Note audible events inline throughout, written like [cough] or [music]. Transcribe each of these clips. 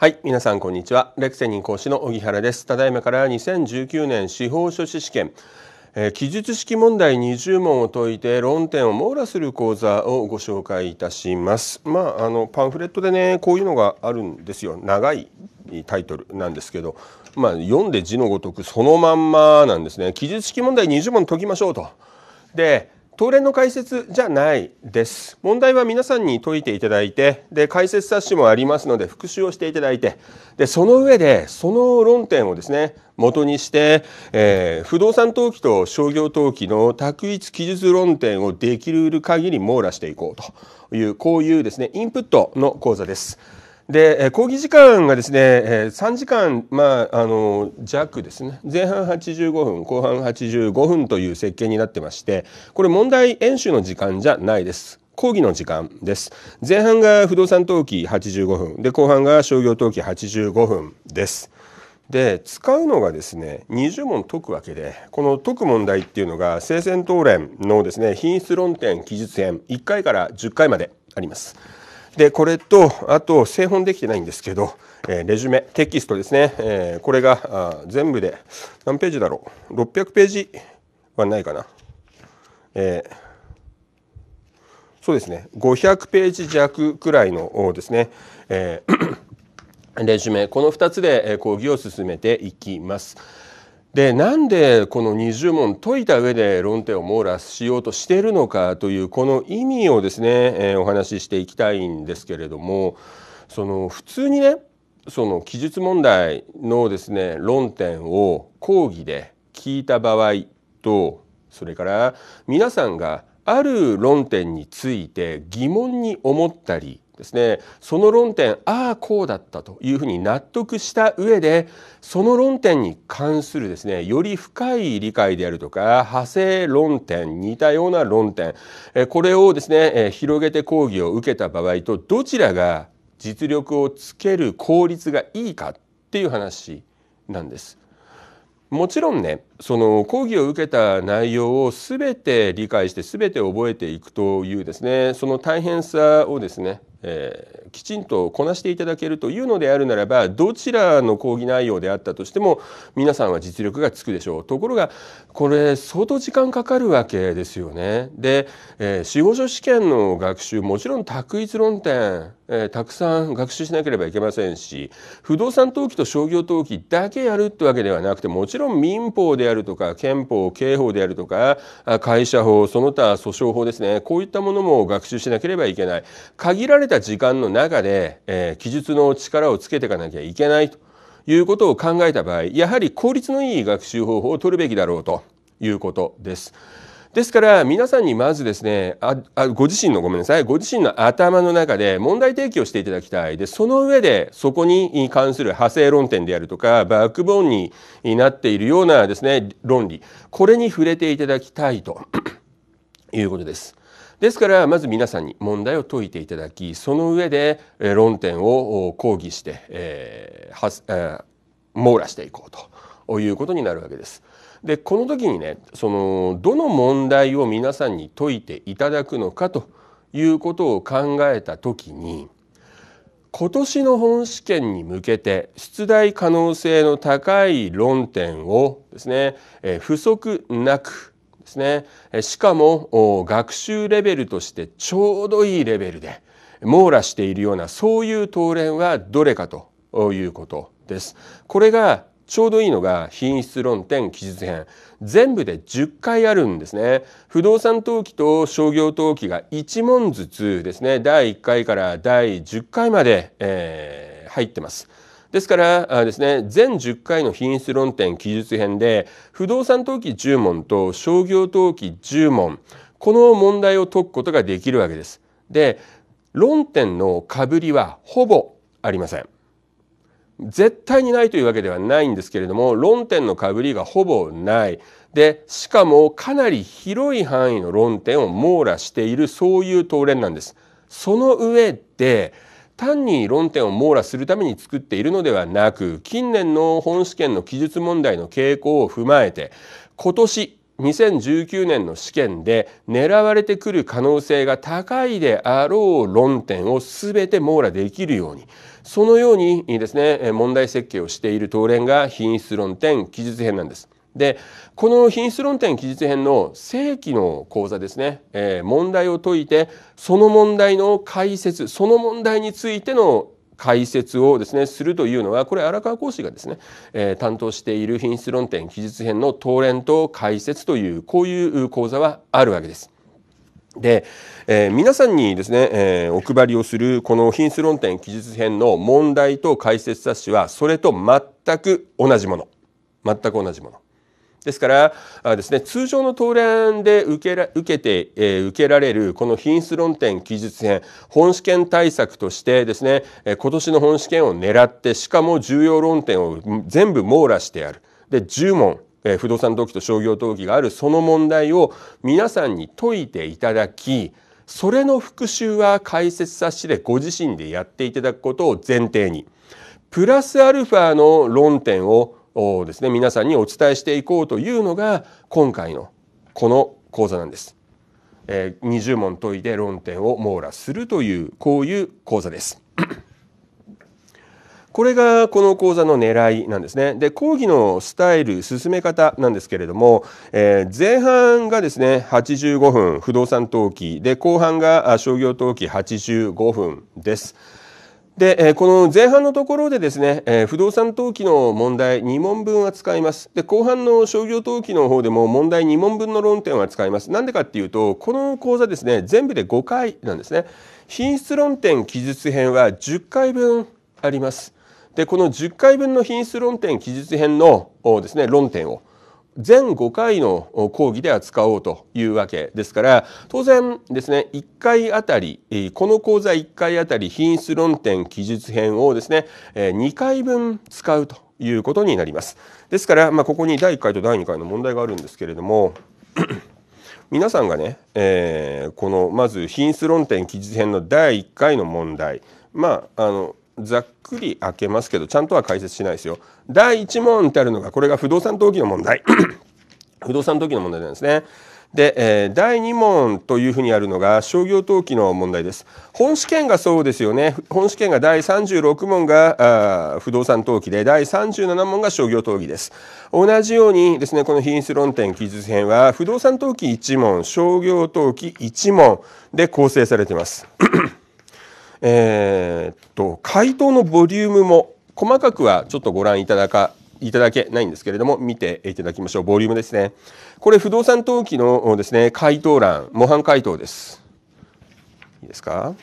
はい皆さんこんにちはレクセニン講師の荻原ですただいまから2019年司法書士試験、えー、記述式問題20問を解いて論点を網羅する講座をご紹介いたしますまああのパンフレットでねこういうのがあるんですよ長いタイトルなんですけどまあ読んで字のごとくそのまんまなんですね記述式問題20問解きましょうとで東連の解説じゃないです問題は皆さんに解いていただいてで解説冊子もありますので復習をしていただいてでその上でその論点をですね元にして、えー、不動産登記と商業登記の択一記述論点をできる限り網羅していこうというこういうですねインプットの講座です。で講義時間がですね3時間、まあ、あの弱ですね前半85分後半85分という設計になってましてこれ問題演習の時間じゃないです。講義の時間です。前半が不動産登記85分で後半が商業登記85分です。で使うのがですね20問解くわけでこの解く問題っていうのが生鮮討論のですね品質論点記述編1回から10回まであります。でこれとあと製本できてないんですけど、えー、レジュメテキストですね、えー、これが全部で何ページだろう600ページはないかな、えー、そうですね500ページ弱くらいのですね、えー [clears throat] レジュメこの2つで講義を進めていきます。でなんでこの20問解いた上で論点を網羅しようとしているのかというこの意味をですね、えー、お話ししていきたいんですけれどもその普通にねその記述問題のですね論点を講義で聞いた場合とそれから皆さんがある論点について疑問に思ったりですねその論点ああこうだったというふうに納得した上でその論点に関するですねより深い理解であるとか派生論点似たような論点これをですね広げて講義を受けた場合とどちらが実力をつける効率がいいかっていう話なんです。もちろんねその講義を受けた内容を全て理解して全て覚えていくというですねその大変さをですねえー、きちんとこなしていただけるというのであるならばどちらの講義内容であったとしても皆さんは実力がつくでしょうところがこれ相当時間かかるわけですよね。で、えー、司法書試験の学習もちろん択一論点えー、たくさん学習しなければいけませんし不動産登記と商業登記だけやるってわけではなくてもちろん民法であるとか憲法刑法であるとか会社法その他訴訟法ですねこういったものも学習しなければいけない限られた時間の中で、えー、記述の力をつけていかなきゃいけないということを考えた場合やはり効率のいい学習方法を取るべきだろうということです。ですから皆さんにまずですねああご自身のごめんなさいご自身の頭の中で問題提起をしていただきたいでその上でそこに関する派生論点であるとかバックボーンになっているようなですね論理これに触れていただきたいと [clears throat] いうことです。ですからまず皆さんに問題を解いていただきその上で論点を講義して、えー、はえー、網羅していこうということになるわけです。でこの時にねそのどの問題を皆さんに解いていただくのかということを考えた時に今年の本試験に向けて出題可能性の高い論点をですね、え不足なくですねしかも学習レベルとしてちょうどいいレベルで網羅しているようなそういう答練はどれかということです。これがちょうどいいのが品質論点記述編全部で10回あるんですね不動産登記と商業登記が1問ずつですね第1回から第10回まで、えー、入ってますですからですね全10回の品質論点記述編で不動産登記10問と商業登記10問この問題を解くことができるわけですで論点のかぶりはほぼありません絶対にないというわけではないんですけれども論点の被りがほぼないでしかもかなり広い範囲の論点を網羅しているそういう東連なんです。その上で単に論点を網羅するために作っているのではなく近年の本試験の記述問題の傾向を踏まえて今年2019年の試験で狙われてくる可能性が高いであろう論点を全て網羅できるようにそのようにですね問題設計をしている東連が品質論点記述編なんです。でこの品質論点記述編の正規の講座ですね、えー、問題を解いてその問題の解説その問題についての解説をですねするというのはこれ荒川講師がですね、えー、担当している品質論点記述編の答論と解説というこういう講座はあるわけです。で、えー、皆さんにですね、えー、お配りをするこの品質論点記述編の問題と解説冊子はそれと全く同じもの全く同じものですからあですね通常の東連で受けら受けて、えー、受けられるこの品質論点記述編本試験対策としてですね、えー、今年の本試験を狙ってしかも重要論点を全部網羅してやるで10問、えー、不動産登記と商業登記があるその問題を皆さんに解いていただきそれの復習は解説冊子でご自身でやっていただくことを前提にプラスアルファの論点ををですね皆さんにお伝えしていこうというのが今回のこの講座なんです。えー、20問解いて論点を網羅するというこういう講座です。[clears throat] これがこの講座の狙いなんですね。で講義のスタイル進め方なんですけれども、えー、前半がですね85分不動産登記で後半があ商業登記85分です。で、この前半のところでですね、不動産登記の問題2問分扱います。で、後半の商業登記の方でも問題2問分の論点を扱います。なんでかっていうと、この講座ですね、全部で5回なんですね。品質論点記述編は10回分あります。で、この10回分の品質論点記述編のですね、論点を全5回の講義で扱おうというわけですから当然ですね1回あたりこの講座1回あたり品質論点記述編をですね2回分使うということになります。ですから、まあ、ここに第1回と第2回の問題があるんですけれども [clears throat] 皆さんがね、えー、このまず品質論点記述編の第1回の問題まああのざっくり開けますけどちゃんとは解説しないですよ。第1問ってあるのがこれが不動産登記の問題 [coughs] 不動産登記の問題なんですね。で、えー、第2問というふうにあるのが商業登記の問題です。本試験がそうですよね。本試験が第36問があ不動産登記で、第37問が商業登記です。同じようにですね、この品質論点記述編は、不動産登記1問、商業登記1問で構成されています。えー、っと回答のボリュームも細かくはちょっとご覧いただかいただけないんですけれども見ていただきましょうボリュームですねこれ不動産登記のですね回答欄模範回答ですいいですか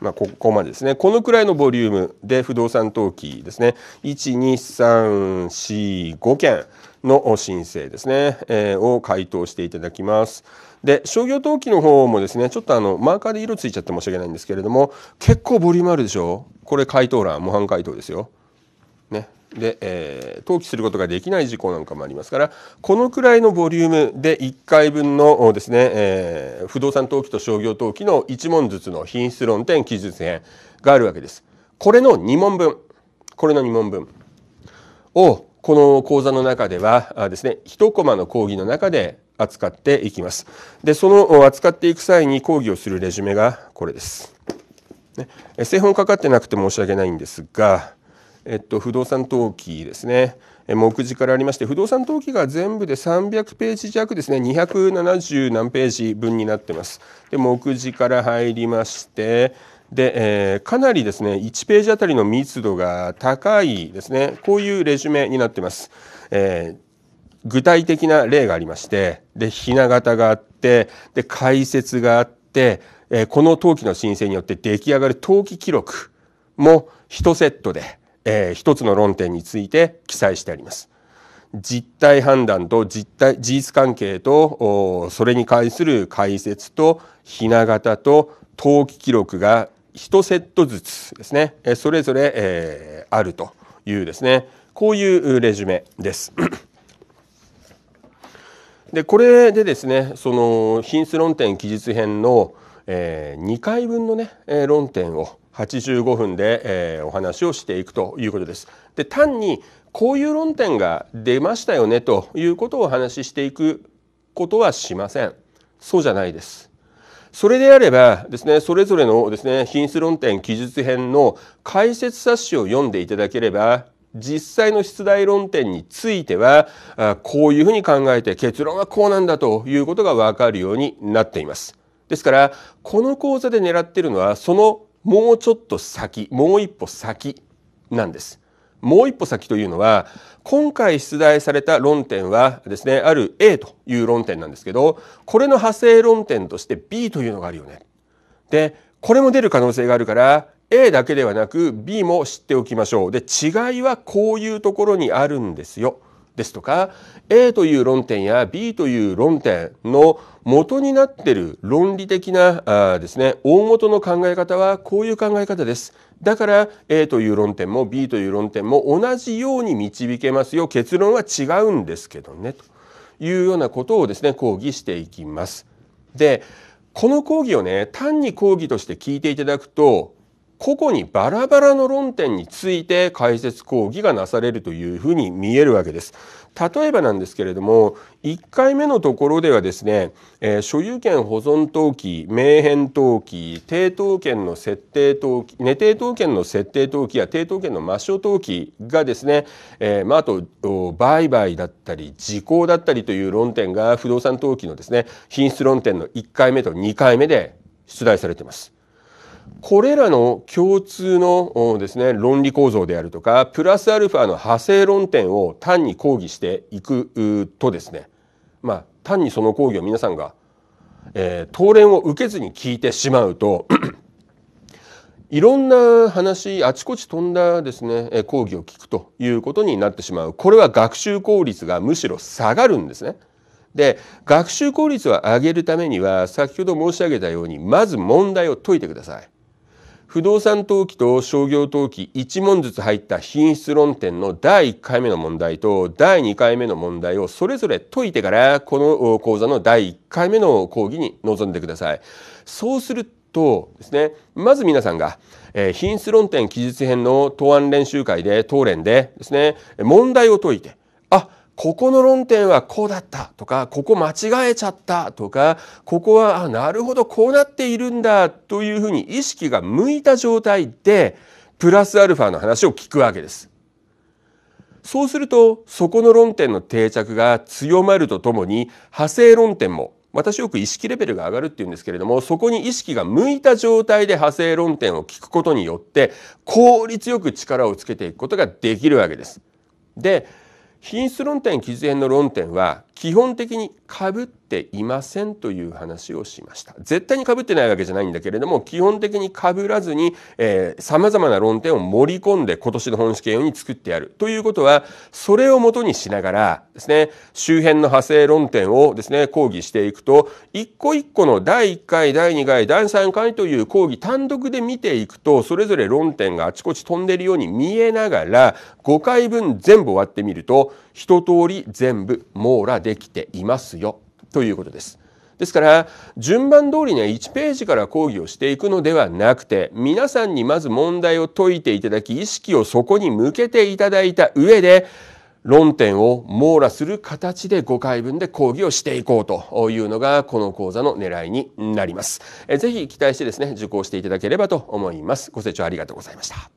まあ、ここまでですねこのくらいのボリュームで不動産登記ですね12345件の申請ですね、えー、を回答していただきます。で商業登記の方もですねちょっとあのマーカーで色ついちゃって申し訳ないんですけれども結構ボリュームあるでしょこれ回答欄模範解答ですよ。ね、で、えー、登記することができない事項なんかもありますからこのくらいのボリュームで1回分のですね、えー、不動産登記と商業登記の1問ずつの品質論点記述編があるわけです。これの2問分これの2問分をこの講座の中ではですね1コマの講義の中で扱っていきます。でその扱っていく際に講義をするレジュメがこれです。ね、製本かかってなくて申し訳ないんですが、えっと、不動産登記ですね目次からありまして不動産登記が全部で300ページ弱ですね270何ページ分になってます。で目次から入りましてで、えー、かなりですね1ページあたりの密度が高いですねこういうレジュメになってます。えー具体的な例がありましてでひな形があってで解説があって、えこの登記の申請によって出来上がる登記記録も1セットで、え1つの論点について記載してあります。実態判断と実態事実関係とそれに関する解説とひな形と登記記録が1セットずつですねそれぞれ、えあるというですねこういうレジュメです。でこれでですねその品質論点記述編の、えー、2回分のね、えー、論点を85分で、えー、お話をしていくということです。で単にこういう論点が出ましたよねということをお話ししていくことはしません。そうじゃないです。それであればですねそれぞれのですね品質論点記述編の解説冊子を読んでいただければ実際の出題論点についてはこういうふうに考えて結論はこうなんだということがわかるようになっています。ですからこの講座で狙っているのはそのもうちょっと先もう一歩先なんです。もう一歩先というのは今回出題された論点はですねある A という論点なんですけどこれの派生論点として B というのがあるよね。でこれも出る可能性があるから A だけではなく B も知っておきましょうで違いはこういうところにあるんですよですとか A という論点や B という論点の元になってる論理的なあですね大元の考え方はこういう考え方ですだから A という論点も B という論点も同じように導けますよ結論は違うんですけどねというようなことをですね講義していきます。でこの講義をね単に講義として聞いていただくと個々にバラバラの論点について解説講義がなされるというふうに見えるわけです。例えばなんですけれども1回目のところではですね、えー、所有権保存登記名変登記定当権の設定登記寝定当権の設定登記や定当権の抹消登記がですね、えーまあ、あと売買だったり時効だったりという論点が不動産登記のですね品質論点の1回目と2回目で出題されています。これらの共通のですね論理構造であるとかプラスアルファの派生論点を単に講義していくとですねまあ単にその講義を皆さんが、えー、討論を受けずに聞いてしまうと [clears throat] いろんな話あちこち飛んだですね講義を聞くということになってしまうこれは学習効率がむしろ下がるんですね。で学習効率を上げるためには先ほど申し上げたようにまず問題を解いてください。不動産登記と商業登記1問ずつ入った品質論点の第1回目の問題と第2回目の問題をそれぞれ解いてからこの講座の第1回目の講義に臨んでください。そうするとですねまず皆さんが、え品質論点記述編の答案練習会で答練でですね問題を解いてあここの論点はこうだったとかここ間違えちゃったとかここはあなるほどこうなっているんだというふうに意識が向いた状態でプラスアルファの話を聞くわけです。そうするとそこの論点の定着が強まるとともに派生論点も私よく意識レベルが上がるっていうんですけれどもそこに意識が向いた状態で派生論点を聞くことによって効率よく力をつけていくことができるわけです。で品質論点基準の論点は基本的にかぶっていませんという話をしました絶対にかぶってないわけじゃないんだけれども基本的にかぶらずにさまざまな論点を盛り込んで今年の本試験用に作ってやるということはそれをもとにしながらですね周辺の派生論点をですね講義していくと一個一個の第1回第2回第3回という講義単独で見ていくとそれぞれ論点があちこち飛んでるように見えながら5回分全部終わってみると一通り全部網羅できていますよということです。ですから順番通りには1ページから講義をしていくのではなくて皆さんにまず問題を解いていただき意識をそこに向けていただいた上で論点を網羅する形で5回分で講義をしていこうというのがこの講座の狙いになります。ぜひ期待してですね受講していただければと思います。ご清聴ありがとうございました。